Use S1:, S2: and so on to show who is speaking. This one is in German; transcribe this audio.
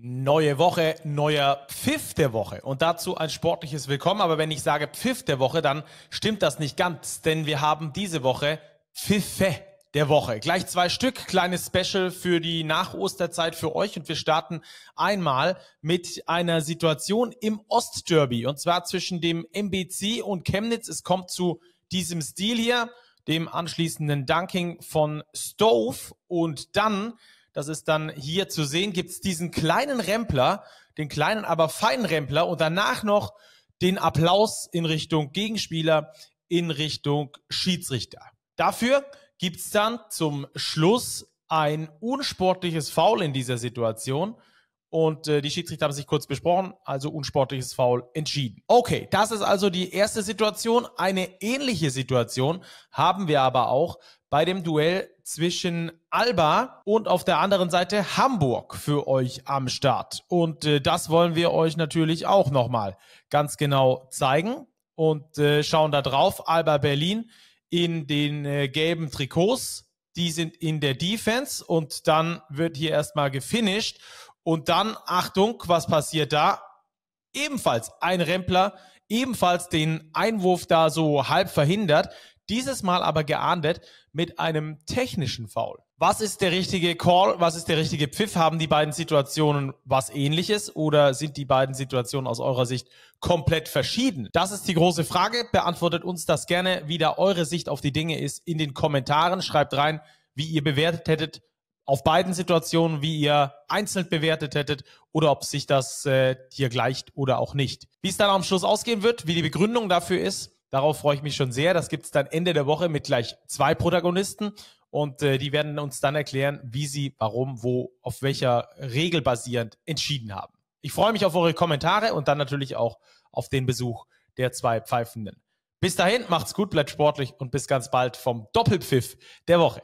S1: Neue Woche, neuer Pfiff der Woche und dazu ein sportliches Willkommen. Aber wenn ich sage Pfiff der Woche, dann stimmt das nicht ganz, denn wir haben diese Woche Pfiffe der Woche. Gleich zwei Stück, kleines Special für die Nachosterzeit für euch und wir starten einmal mit einer Situation im Ostderby und zwar zwischen dem MBC und Chemnitz. Es kommt zu diesem Stil hier, dem anschließenden Dunking von Stove und dann das ist dann hier zu sehen, gibt's diesen kleinen Rempler, den kleinen, aber feinen Rempler und danach noch den Applaus in Richtung Gegenspieler, in Richtung Schiedsrichter. Dafür gibt's dann zum Schluss ein unsportliches Foul in dieser Situation. Und äh, die Schiedsrichter haben sich kurz besprochen, also unsportliches Foul entschieden. Okay, das ist also die erste Situation. Eine ähnliche Situation haben wir aber auch bei dem Duell zwischen Alba und auf der anderen Seite Hamburg für euch am Start. Und äh, das wollen wir euch natürlich auch nochmal ganz genau zeigen und äh, schauen da drauf. Alba Berlin in den äh, gelben Trikots die sind in der Defense und dann wird hier erstmal gefinisht. Und dann, Achtung, was passiert da? Ebenfalls ein Rempler, ebenfalls den Einwurf da so halb verhindert. Dieses Mal aber geahndet mit einem technischen Foul. Was ist der richtige Call? Was ist der richtige Pfiff? Haben die beiden Situationen was ähnliches oder sind die beiden Situationen aus eurer Sicht komplett verschieden? Das ist die große Frage. Beantwortet uns das gerne, wie da eure Sicht auf die Dinge ist in den Kommentaren. Schreibt rein, wie ihr bewertet hättet auf beiden Situationen, wie ihr einzeln bewertet hättet oder ob sich das äh, hier gleicht oder auch nicht. Wie es dann am Schluss ausgehen wird, wie die Begründung dafür ist, Darauf freue ich mich schon sehr. Das gibt es dann Ende der Woche mit gleich zwei Protagonisten und äh, die werden uns dann erklären, wie sie, warum, wo, auf welcher Regel basierend entschieden haben. Ich freue mich auf eure Kommentare und dann natürlich auch auf den Besuch der zwei Pfeifenden. Bis dahin, macht's gut, bleibt sportlich und bis ganz bald vom Doppelpfiff der Woche.